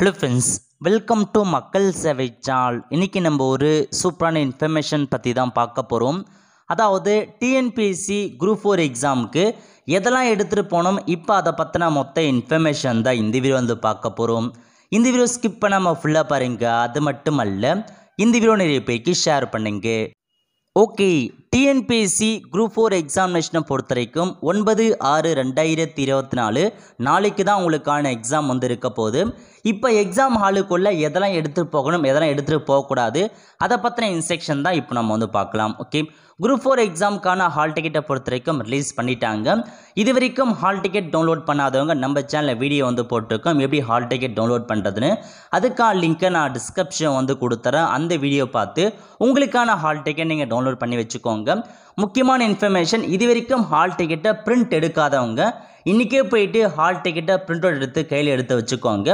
hello friends welcome to மக்கள் சேவை சால் இன்றைக்கி நம்ம ஒரு சூப்பரான இன்ஃபர்மேஷன் பற்றி தான் பார்க்க போகிறோம் அதாவது டிஎன்பிஎஸ்சி குரூப் ஃபோர் எக்ஸாமுக்கு எதெல்லாம் எடுத்துகிட்டு போனோம் இப்போ அதை பற்றின மொத்த இன்ஃபர்மேஷன் தான் இந்த வீடியோ வந்து பார்க்க போகிறோம் இந்த வீடியோ ஸ்கிப் பண்ணாமல் ஃபுல்லாக பாருங்க அது மட்டும் அல்ல இந்த வீடியோ நிறைய பேருக்கு ஷேர் பண்ணுங்க ஓகே டிஎன்பிஎஸ்சி குரூப் ஃபோர் எக்ஸாமினேஷனை பொறுத்த வரைக்கும் ஒன்பது ஆறு ரெண்டாயிரத்தி இருபத்தி நாலு நாளைக்கு தான் உங்களுக்கான எக்ஸாம் வந்து இருக்க போகுது இப்போ எக்ஸாம் ஹாலுக்குள்ளே எதெல்லாம் எடுத்துகிட்டு போகணும் எதெல்லாம் எடுத்துகிட்டு போகக்கூடாது அதை பற்றின இன்ஸ்ட்ரக்ஷன் தான் இப்போ நம்ம வந்து பார்க்கலாம் ஓகே குரூப் ஃபோர் எக்ஸாமுக்கான ஹால் டிக்கெட்டை பொறுத்த வரைக்கும் ரிலீஸ் பண்ணிட்டாங்க இது வரைக்கும் ஹால் டிக்கெட் டவுன்லோட் பண்ணாதவங்க நம்ம சேனலில் வீடியோ வந்து போட்டிருக்கோம் எப்படி ஹால் டிக்கெட் டவுன்லோட் பண்ணுறதுன்னு அதுக்கான லிங்க்கை நான் டிஸ்கிரிப்ஷன் வந்து கொடுத்துறேன் அந்த வீடியோ பார்த்து உங்களுக்கான ஹால் டிக்கெட் நீங்கள் டவுன்லோட் பண்ணி வச்சுக்கோங்க முக்கியமான இன்ஃபர்மேஷன் இது வரைக்கும் ஹால் டிக்கெட்டை பிரிண்ட் எடுக்காதவங்க இன்றைக்கே போயிட்டு ஹால் டிக்கெட்டை பிரிண்ட் அவுட் எடுத்து கையில் எடுத்து வச்சுக்கோங்க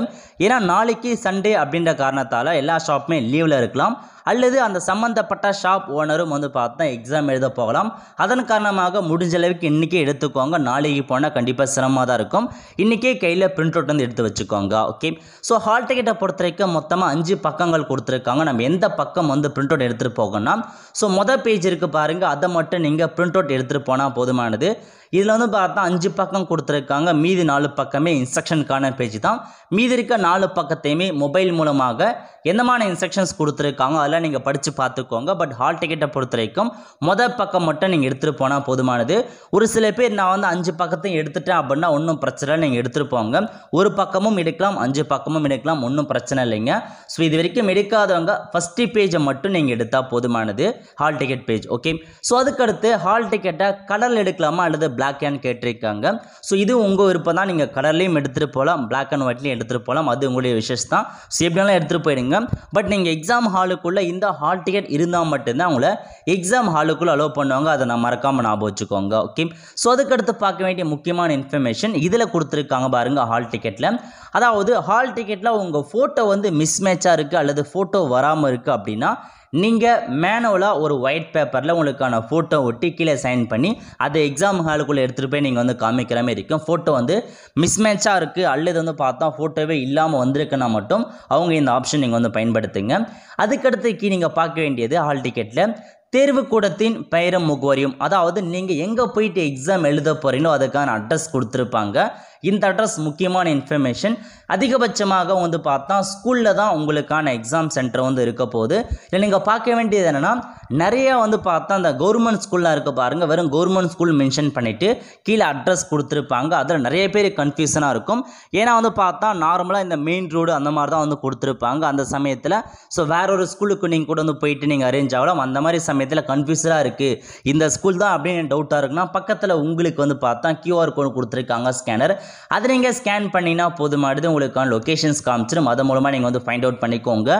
ஏன்னா நாளைக்கு சண்டே அப்படின்ற காரணத்தால் எல்லா ஷாப்புமே லீவில் இருக்கலாம் அல்லது அந்த சம்மந்தப்பட்ட ஷாப் ஓனரும் வந்து பார்த்தா எக்ஸாம் எழுத போகலாம் அதன் காரணமாக முடிஞ்ச அளவுக்கு இன்றைக்கே எடுத்துக்கோங்க நாளைக்கு போனால் கண்டிப்பாக சிரமமாக தான் இருக்கும் இன்றைக்கே கையில் பிரிண்ட் அவுட் வந்து எடுத்து வச்சுக்கோங்க ஓகே ஸோ ஹால் டிக்கெட்டை பொறுத்த வரைக்கும் மொத்தமாக அஞ்சு பக்கங்கள் கொடுத்துருக்காங்க நம்ம எந்த பக்கம் வந்து பிரிண்ட் அவுட் எடுத்துகிட்டு போகணும்னா ஸோ மொதல் பேஜ் இருக்குது பாருங்கள் அதை மட்டும் நீங்கள் பிரிண்ட் அவுட் எடுத்துகிட்டு போனால் போதுமானது இதில் வந்து பார்த்தா அஞ்சு பக்கம் கொடுத்துருக்காங்க மீதி நாலு பக்கமே இன்ஸ்ட்ரக்ஷனுக்கான பேஜ் தான் மீதி இருக்க நாலு பக்கத்தையுமே மொபைல் மூலமாக என்னமான இன்ஸ்ட்ரக்ஷன்ஸ் கொடுத்துருக்காங்க அதில் அதெல்லாம் நீங்கள் படித்து பார்த்துக்கோங்க பட் ஹால் டிக்கெட்டை பொறுத்த வரைக்கும் முத பக்கம் மட்டும் நீங்கள் எடுத்துகிட்டு போனால் போதுமானது ஒரு சில பேர் நான் வந்து அஞ்சு பக்கத்தையும் எடுத்துட்டேன் அப்படின்னா ஒன்றும் பிரச்சனை நீங்கள் எடுத்துகிட்டு போங்க ஒரு பக்கமும் எடுக்கலாம் அஞ்சு பக்கமும் எடுக்கலாம் ஒன்றும் பிரச்சனை இல்லைங்க ஸோ இது வரைக்கும் எடுக்காதவங்க ஃபஸ்ட்டு பேஜை மட்டும் நீங்கள் எடுத்தால் போதுமானது hall ticket page okay so அதுக்கடுத்து ஹால் டிக்கெட்டை கலரில் எடுக்கலாமா அல்லது பிளாக் அண்ட் கேட்டிருக்காங்க ஸோ இது உங்கள் விருப்பம் தான் நீங்கள் கடல்லையும் எடுத்துகிட்டு போகலாம் பிளாக் அண்ட் ஒயிட்லையும் எடுத்துகிட்டு போகலாம் அது உங்களுடைய விஷஸ் தான் ஸோ எப்படினாலும் எடுத்துகிட்டு போயிடுங்க பட் நீங்கள் எக்ஸாம் ஹாலுக்குள்ளே உங்கள்கிட்ட இந்த ஹால் டிக்கெட் இருந்தால் மட்டும்தான் அவங்கள எக்ஸாம் ஹாலுக்குள்ளே அலோவ் பண்ணுவாங்க அதை நான் மறக்காமல் ஞாபகம் வச்சுக்கோங்க ஓகே ஸோ அதுக்கடுத்து பார்க்க வேண்டிய முக்கியமான இன்ஃபர்மேஷன் இதில் கொடுத்துருக்காங்க பாருங்கள் ஹால் டிக்கெட்டில் அதாவது ஹால் டிக்கெட்டில் உங்கள் ஃபோட்டோ வந்து மிஸ்மேட்சாக இருக்குது அல்லது ஃபோட்டோ வராமல் இருக்குது அப்படின்னா நீங்கள் மேனுவலாக ஒரு ஒயிட் பேப்பரில் உங்களுக்கான ஃபோட்டோ ஒட்டி கீழே சைன் பண்ணி அதை எக்ஸாம் ஹாலுக்குள்ளே எடுத்துகிட்டு போய் நீங்கள் வந்து காமிக்கிற மாதிரி இருக்கும் ஃபோட்டோ வந்து மிஸ்மேட்சாக இருக்குது அல்லது வந்து பார்த்தா ஃபோட்டோவே இல்லாமல் வந்திருக்குன்னா மட்டும் அவங்க இந்த ஆப்ஷன் நீங்கள் வந்து பயன்படுத்துங்க அதுக்கடுத்து நீங்கள் பார்க்க வேண்டியது ஹால் டிக்கெட்டில் கூடத்தின் பெயரும் முகவரியும் அதாவது நீங்கள் எங்கே போயிட்டு எக்ஸாம் எழுத போகிறீங்களோ அதுக்கான அட்ரஸ் கொடுத்துருப்பாங்க இந்த அட்ரஸ் முக்கியமான இன்ஃபர்மேஷன் அதிகபட்சமாக வந்து பார்த்தா ஸ்கூலில் தான் உங்களுக்கான எக்ஸாம் சென்டர் வந்து இருக்க போகுது இல்லை நீங்கள் பார்க்க வேண்டியது என்னென்னா நிறையா வந்து பார்த்தா அந்த கவர்மெண்ட் ஸ்கூல்லாம் இருக்க பாருங்கள் வெறும் கவர்மெண்ட் ஸ்கூல் மென்ஷன் பண்ணிவிட்டு கீழே அட்ரஸ் கொடுத்துருப்பாங்க அதில் நிறைய பேர் கன்ஃபியூஷனாக இருக்கும் ஏன்னா வந்து பார்த்தா நார்மலாக இந்த மெயின் ரோடு அந்த மாதிரி தான் வந்து கொடுத்துருப்பாங்க அந்த சமயத்தில் ஸோ வேற ஒரு ஸ்கூலுக்கு நீங்கள் கூட வந்து போயிட்டு நீங்கள் அரேஞ்ச் ஆகலாம் அந்த மாதிரி சமயத்தில் கன்ஃபியூஸாக இருக்குது இந்த ஸ்கூல் தான் அப்படின்னு டவுட்டாக இருக்குன்னா பக்கத்தில் உங்களுக்கு வந்து பார்த்தா கியூஆர் கோடு கொடுத்துருக்காங்க ஸ்கேனர் அதை நீங்கள் ஸ்கேன் பண்ணினா போதுமானது உங்களுக்கான லொக்கேஷன்ஸ் காமிச்சிடும் அதன் மூலமாக நீங்கள் வந்து ஃபைண்ட் அவுட் பண்ணிக்கோங்க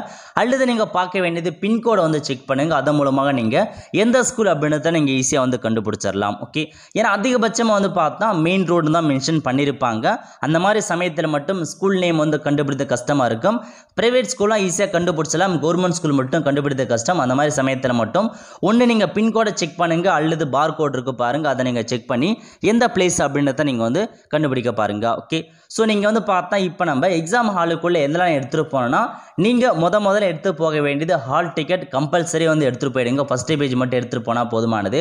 அல்லது நீங்கள் பார்க்க வேண்டியது பின்கோடை வந்து செக் பண்ணுங்கள் அதன் மூலமாக நீங்கள் எந்த ஸ்கூல் அப்படின்றத நீங்கள் ஈஸியாக வந்து கண்டுபிடிச்சிடலாம் ஓகே ஏன்னா அதிகபட்சமாக வந்து பார்த்தா மெயின் ரோடு தான் மென்ஷன் பண்ணியிருப்பாங்க அந்த மாதிரி சமயத்தில் மட்டும் ஸ்கூல் நேம் வந்து கண்டுபிடித்த கஷ்டமாக இருக்கும் ப்ரைவேட் ஸ்கூல்லாம் ஈஸியாக கண்டுபிடிச்சலாம் கவர்மெண்ட் ஸ்கூல் மட்டும் கண்டுபிடித்த கஷ்டம் அந்த மாதிரி சமயத்தில் மட்டும் ஒன்று நீங்கள் பின்கோடை செக் பண்ணுங்கள் அல்லது பார் கோட் இருக்கு பாருங்கள் அதை நீங்கள் செக் பண்ணி எந்த பிளேஸ் அப்படின்றத நீங்கள் வந்து கண்டுபிடிக்க பாருங்க ஓகே ஸோ நீங்கள் வந்து பார்த்தா இப்போ நம்ம எக்ஸாம் ஹாலுக்குள்ளே எந்தெல்லாம் எடுத்துகிட்டு போனோம்னா நீங்கள் முத முதல்ல எடுத்து போக வேண்டியது ஹால் டிக்கெட் கம்பல்சரி வந்து எடுத்துகிட்டு போயிடுங்க ஃபஸ்ட்டு பேஜ் மட்டும் எடுத்துகிட்டு போனால் போதுமானது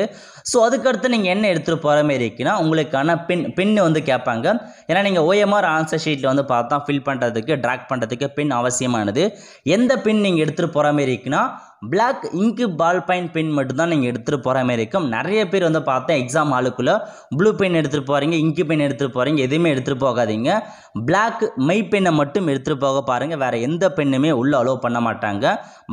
ஸோ அதுக்கடுத்து நீங்கள் என்ன எடுத்துகிட்டு போகிற மாதிரி இருக்குன்னா உங்களுக்கான பின் பின் வந்து கேட்பாங்க ஏன்னா நீங்கள் ஓஎம்ஆர் ஆன்சர் ஷீட்டில் வந்து பார்த்தா ஃபில் பண்ணுறதுக்கு ட்ராக் பண்ணுறதுக்கு பின் அவசியமானது எந்த பின் நீங்கள் எடுத்துகிட்டு போகிற மாதிரி இருக்குன்னா பிளாக் இங்கு பால் பெயின் பென் மட்டும்தான் நீங்கள் எடுத்துகிட்டு போகிற மாதிரி இருக்கும் நிறைய பேர் வந்து பார்த்தேன் எக்ஸாம் ஆளுக்குள்ளே ப்ளூ பென் எடுத்துகிட்டு போகிறீங்க இங்கு பென் எடுத்துகிட்டு போகிறீங்க எதுவுமே எடுத்துகிட்டு போகாதீங்க பிளாக் மை பென்னை மட்டும் எடுத்துகிட்டு போக பாருங்கள் வேறு எந்த பெண்ணுமே உள்ளே அலோவ் பண்ண மாட்டாங்க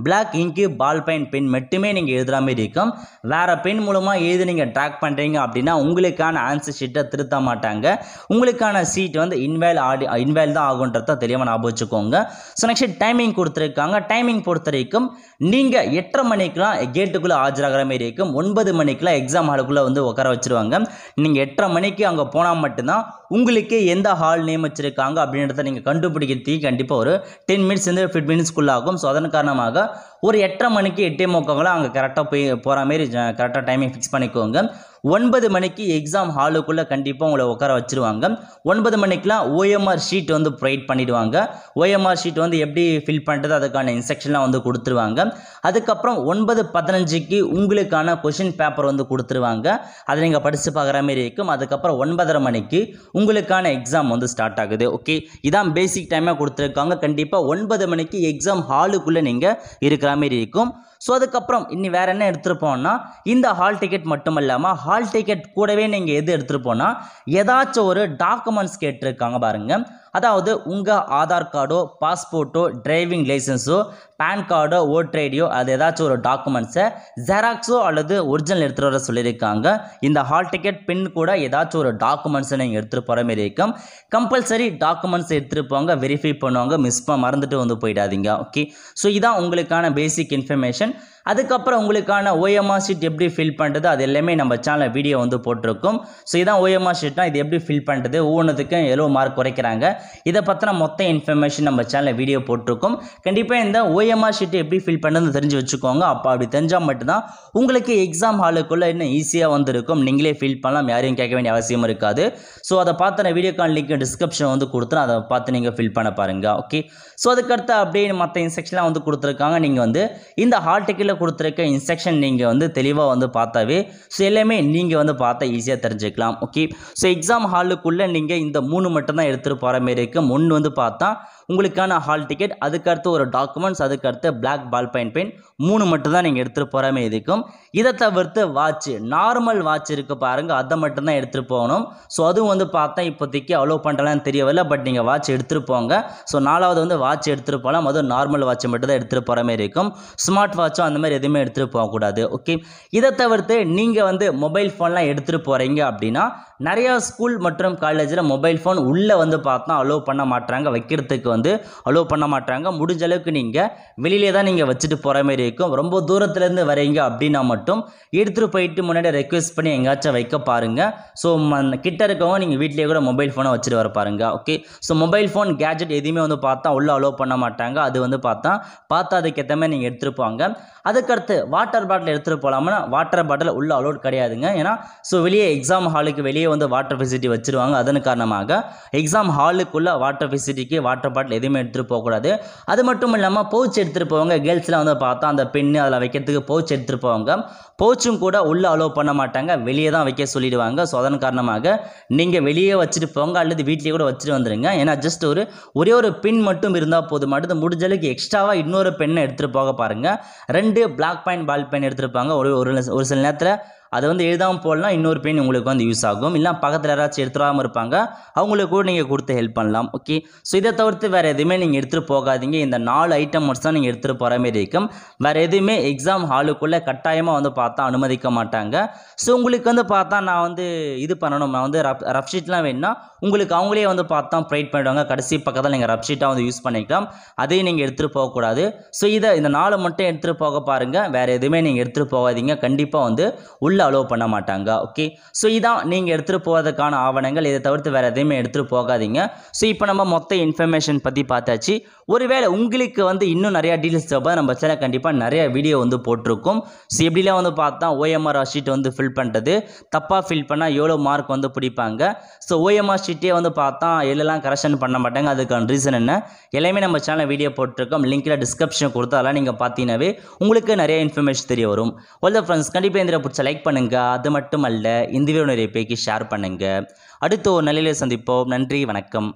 பிளாக் இங்கு பால் பெயின் பென் மட்டுமே நீங்கள் எழுதுகிற மாதிரி இருக்கும் வேறு பென் மூலமாக எழுதி நீங்கள் ட்ராக் பண்ணுறீங்க அப்படின்னா உங்களுக்கான ஆன்சர் ஷீட்டை திருத்த மாட்டாங்க உங்களுக்கான சீட் வந்து இன்வேல் ஆடி இன்வேல் தான் ஆகுன்றத தெரியாமல் ஞாபகம் வச்சுக்கோங்க ஸோ நெக்ஸ்ட் டைமிங் கொடுத்துருக்காங்க டைமிங் பொறுத்த வரைக்கும் நீங்கள் எட்டரை மணிக்கெலாம் கேட்டுக்குள்ளே ஆஜராகிற மாரி இருக்கும் ஒன்பது மணிக்கெலாம் எக்ஸாம் ஹாலுக்குள்ளே வந்து உட்கார வச்சுருவாங்க நீங்கள் எட்டரை மணிக்கு அங்கே போனால் மட்டும்தான் உங்களுக்கே எந்த ஹால் நியமிச்சிருக்காங்க அப்படின்றத நீங்கள் கண்டுபிடிக்கிறதுக்கு கண்டிப்பாக ஒரு டென் மினிட்ஸ் வந்து ஃபிஃப்ட் மினிட்ஸ்க்குள்ளே ஆகும் ஸோ அதன் காரணமாக ஒரு எட்டரை மணிக்கு எட்டே முக்கவங்களாம் அங்கே கரெக்டாக போய் போகிற மாதிரி கரெக்டாக டைமிங் ஃபிக்ஸ் பண்ணிக்கோங்க ஒன்பது மணிக்கு எக்ஸாம் ஹாலுக்குள்ளே கண்டிப்பாக உங்களை உட்கார வச்சுருவாங்க ஒன்பது மணிக்கெலாம் ஓஎம்ஆர் ஷீட் வந்து ப்ரொவைட் பண்ணிவிடுவாங்க ஓஎம்ஆர் ஷீட் வந்து எப்படி ஃபில் பண்ணுறது அதுக்கான இன்ஸ்ட்ரக்ஷன்லாம் வந்து கொடுத்துருவாங்க அதுக்கப்புறம் ஒன்பது பதினஞ்சுக்கு உங்களுக்கான கொஷின் பேப்பர் வந்து கொடுத்துருவாங்க அதை நீங்கள் படித்து பார்க்குற மாரி இருக்கும் அதுக்கப்புறம் ஒன்பதரை மணிக்கு உங்களுக்கான எக்ஸாம் வந்து ஸ்டார்ட் ஆகுது ஓகே இதான் பேசிக் டைமாக கொடுத்துருக்காங்க கண்டிப்பாக ஒன்பது மணிக்கு எக்ஸாம் ஹாலுக்குள்ளே நீங்கள் இருக்கிற மாரி இருக்கும் ஸோ அதுக்கப்புறம் இன்னி வேறு என்ன எடுத்துருப்போம்னா இந்த ஹால் டிக்கெட் மட்டும் இல்லாமல் ஹால் டிக்கெட் கூடவே நீங்கள் எது எடுத்துகிட்டு போனால் ஏதாச்சும் ஒரு டாக்குமெண்ட்ஸ் கேட்டிருக்காங்க பாருங்கள் அதாவது உங்கள் ஆதார் கார்டோ பாஸ்போர்ட்டோ டிரைவிங் லைசன்ஸோ பேன் கார்டோ ஓட்டர் ஐடியோ அது ஏதாச்சும் ஒரு டாக்குமெண்ட்ஸை ஜெராக்ஸோ அல்லது ஒரிஜினல் எடுத்துகிட்டு வர சொல்லியிருக்காங்க இந்த ஹால் டிக்கெட் பின் கூட ஏதாச்சும் ஒரு டாக்குமெண்ட்ஸை நீங்கள் எடுத்துகிட்டு போகிற மாதிரி இருக்கும் கம்பல்சரி டாக்குமெண்ட்ஸ் எடுத்துகிட்டு போங்க வெரிஃபை பண்ணுவாங்க மிஸ் மறந்துட்டு வந்து போயிடாதீங்க ஓகே ஸோ இதான் உங்களுக்கான பேசிக் இன்ஃபர்மேஷன் அதுக்கப்புறம் உங்களுக்கான ஓஎம்ஆர் ஷீட் எப்படி ஃபில் பண்ணுறது அது எல்லாமே நம்ம சேனலில் வீடியோ வந்து போட்டிருக்கும் ஸோ இதான் ஓஎம்ஆர் ஷீட்னா இது எப்படி ஃபில் பண்ணுறது ஒவ்வொன்றுக்கும் எவ்வளோ மார்க் குறைக்கிறாங்க இதை பற்றின மொத்த இன்ஃபர்மேஷன் நம்ம சேனலில் வீடியோ போட்டிருக்கோம் கண்டிப்பாக இந்த ஓஎம்ஆர் ஷீட் எப்படி ஃபில் பண்ணுறது தெரிஞ்சு வச்சுக்கோங்க அப்போ அப்படி தெரிஞ்சால் மட்டும்தான் உங்களுக்கு எக்ஸாம் ஹாலுக்குள்ளே இன்னும் ஈஸியாக வந்திருக்கும் நீங்களே ஃபில் பண்ணலாம் யாரையும் கேட்க வேண்டிய அவசியம் இருக்காது ஸோ அதை பார்த்து வீடியோக்கான் லிங்க் டிஸ்கிரிப்ஷன் வந்து கொடுத்துருவோம் அதை பார்த்து நீங்கள் ஃபில் பண்ண பாருங்கள் ஓகே ஸோ அதுக்கடுத்து அப்படியே மற்ற இன்ஸ்ட்ரக்ஷன்லாம் வந்து கொடுத்துருக்காங்க நீங்கள் வந்து இந்த ஹால் டிக்கெட்டில் கொடுத்துருக்க இன்ஸ்ட்ரக்ஷன் நீங்கள் வந்து தெளிவாக வந்து பார்த்தாவே ஸோ எல்லாமே நீங்கள் வந்து பார்த்தா ஈஸியாக தெரிஞ்சுக்கலாம் ஓகே ஸோ எக்ஸாம் ஹாலுக்குள்ளே நீங்கள் இந்த மூணு மட்டும்தான் எடுத்துகிட்டு போகிற மாரி இருக்கும் ஒன்று வந்து பார்த்தா உங்களுக்கான ஹால் டிக்கெட் அதுக்கடுத்து ஒரு டாக்குமெண்ட்ஸ் அதுக்கடுத்து பிளாக் பால் பாயிண்ட் பெயின் மூணு மட்டும் தான் நீங்கள் எடுத்துகிட்டு போகிற மாதிரி இருக்கும் இதை தவிர்த்து வாட்ச் நார்மல் வாட்ச் இருக்குது பாருங்கள் அதை மட்டும்தான் எடுத்துகிட்டு போகணும் ஸோ அதுவும் வந்து பார்த்தா இப்போதைக்கு அலோவ் பண்ணுறலான்னு தெரியவில்லை பட் நீங்கள் வாட்ச் எடுத்துகிட்டு போங்க ஸோ நாலாவது வந்து வாட்ச் எடுத்துகிட்டு போகலாம் அதுவும் நார்மல் வாட்ச் மட்டும் தான் எடுத்துகிட்டு போகிற மாதிரி இருக்கும் ஸ்மார்ட் வாட்சும் அந்த மாதிரி எதுவுமே எடுத்துகிட்டு போகக்கூடாது ஓகே இதை தவிர்த்து நீங்கள் வந்து மொபைல் ஃபோன்லாம் எடுத்துகிட்டு போகிறீங்க அப்படின்னா நிறையா ஸ்கூல் மற்றும் காலேஜில் மொபைல் ஃபோன் உள்ளே வந்து பார்த்தா அலோவ் பண்ண மாட்டுறாங்க வைக்கிறதுக்கு வந்து அலோவ் பண்ண மாட்டுறாங்க முடிஞ்ச அளவுக்கு நீங்கள் வெளியிலே தான் நீங்கள் வச்சுட்டு போகிற மாதிரி இருக்கும் ரொம்ப தூரத்துலேருந்து வரீங்க அப்படின்னா மட்டும் எடுத்துகிட்டு போயிட்டு முன்னாடி ரெக்வெஸ்ட் பண்ணி எங்கேயாச்சும் வைக்க பாருங்கள் ஸோ கிட்ட இருக்கவங்க நீங்கள் வீட்டிலேயே கூட மொபைல் ஃபோனை வச்சுட்டு வர பாருங்கள் okay so mobile phone gadget எதுவுமே வந்து பார்த்தா உள்ளே அலோவ் பண்ண மாட்டாங்க அது வந்து பார்த்தா பார்த்தா அதுக்கேற்ற மாதிரி நீங்கள் எடுத்துகிட்டு போவாங்க அதுக்கடுத்து வாட்டர் பாட்டில் எடுத்துகிட்டு போகலாம்னா வாட்டர் பாட்டில் உள்ளே அலோட் கிடையாதுங்க ஏன்னா ஸோ வெளியே எக்ஸாம் ஹாலுக்கு வெளியே வெளியே வந்து வாட்டர் ஃபெசிலிட்டி வச்சுருவாங்க அதன் காரணமாக எக்ஸாம் ஹாலுக்குள்ளே வாட்டர் ஃபெசிலிட்டிக்கு வாட்டர் பாட்டில் எதுவுமே எடுத்துகிட்டு போகக்கூடாது அது மட்டும் இல்லாமல் பவுச் எடுத்துகிட்டு போவாங்க கேர்ள்ஸ்லாம் வந்து பார்த்தா அந்த பெண்ணு அதில் வைக்கிறதுக்கு பவுச் எடுத்துகிட்டு போவாங்க பவுச்சும் கூட உள்ளே அலோவ் பண்ண மாட்டாங்க வெளியே தான் வைக்க சொல்லிடுவாங்க ஸோ அதன் காரணமாக நீங்கள் வெளியே வச்சுட்டு போங்க அல்லது வீட்டிலேயே கூட வச்சுட்டு வந்துடுங்க ஏன்னா ஜஸ்ட் ஒரு ஒரே ஒரு பின் மட்டும் இருந்தால் போதும் அடுத்து முடிஞ்சளவுக்கு எக்ஸ்ட்ராவாக இன்னொரு பெண்ணை எடுத்துகிட்டு போக பாருங்கள் ரெண்டு பிளாக் பாயிண்ட் பால் பென் எடுத்துருப்பாங்க ஒரு ஒரு சில நேரத்தில் அதை வந்து எழுதாமல் போடலாம் இன்னொரு பெயின் உங்களுக்கு வந்து யூஸ் ஆகும் இல்லை பக்கத்தில் யாராச்சும் எடுத்துடாமல் இருப்பாங்க அவங்களுக்கு கூட நீங்கள் கொடுத்து ஹெல்ப் பண்ணலாம் ஓகே ஸோ இதை தவிர்த்து வேறு எதுவுமே நீங்கள் எடுத்துகிட்டு போகாதீங்க இந்த நாலு ஐட்டம் மட்டும் தான் நீங்கள் எடுத்துகிட்டு போகிற மாதிரி இருக்கும் வேறு எதுவுமே எக்ஸாம் ஹாலுக்குள்ளே கட்டாயமாக வந்து பார்த்தா அனுமதிக்க மாட்டாங்க ஸோ உங்களுக்கு வந்து பார்த்தா நான் வந்து இது பண்ணணும் நான் வந்து ரப் ரஃப் ஷீட்லாம் வேணும்னா உங்களுக்கு அவங்களே வந்து பார்த்தா ப்ரைட் பண்ணிவிடுவாங்க கடைசி பக்கத்தில் நீங்கள் ரஃப் ஷீட்டாக வந்து யூஸ் பண்ணிக்கலாம் அதையும் நீங்கள் எடுத்துகிட்டு போகக்கூடாது ஸோ இதை இந்த நாலு மட்டும் எடுத்துகிட்டு போக பாருங்கள் வேறு எதுவுமே நீங்கள் எடுத்துகிட்டு போகாதீங்க கண்டிப்பாக வந்து உள்ள உள்ளே அலோவ் பண்ண மாட்டாங்க ஓகே ஸோ இதான் நீங்கள் எடுத்துகிட்டு போகிறதுக்கான ஆவணங்கள் இதை தவிர்த்து வேறு எதையுமே எடுத்துகிட்டு போகாதீங்க ஸோ இப்போ நம்ம மொத்த இன்ஃபர்மேஷன் பற்றி பார்த்தாச்சு ஒருவேளை உங்களுக்கு வந்து இன்னும் நிறையா டீட்டெயில்ஸ் தேவை நம்ம சேனல் கண்டிப்பாக நிறைய வீடியோ வந்து போட்டிருக்கும் ஸோ எப்படிலாம் வந்து பார்த்தா ஓஎம்ஆர் ஷீட் வந்து ஃபில் பண்ணுறது தப்பாக ஃபில் பண்ணால் எவ்வளோ மார்க் வந்து பிடிப்பாங்க ஸோ ஓஎம்ஆர் ஷீட்டே வந்து பார்த்தா எல்லாம் கரெக்ஷன் பண்ண மாட்டாங்க அதுக்கான ரீசன் என்ன எல்லாமே நம்ம சேனல் வீடியோ போட்டிருக்கோம் லிங்கில் டிஸ்கிரிப்ஷன் கொடுத்து அதெல்லாம் நீங்கள் பார்த்தீங்கன்னாவே உங்களுக்கு நிறைய இன்ஃபர்மேஷன் தெரிய வரும் ஃப்ரெண்ட்ஸ் கண்டிப்பாக இந்த பிடிச்ச லைக் பண்ணுங்க அது மட்டும் அல்ல இந்த வீடியோ நிறைய பேருக்கு ஷேர் பண்ணுங்க அடுத்த ஒரு நிலையில சந்திப்போம் நன்றி வணக்கம்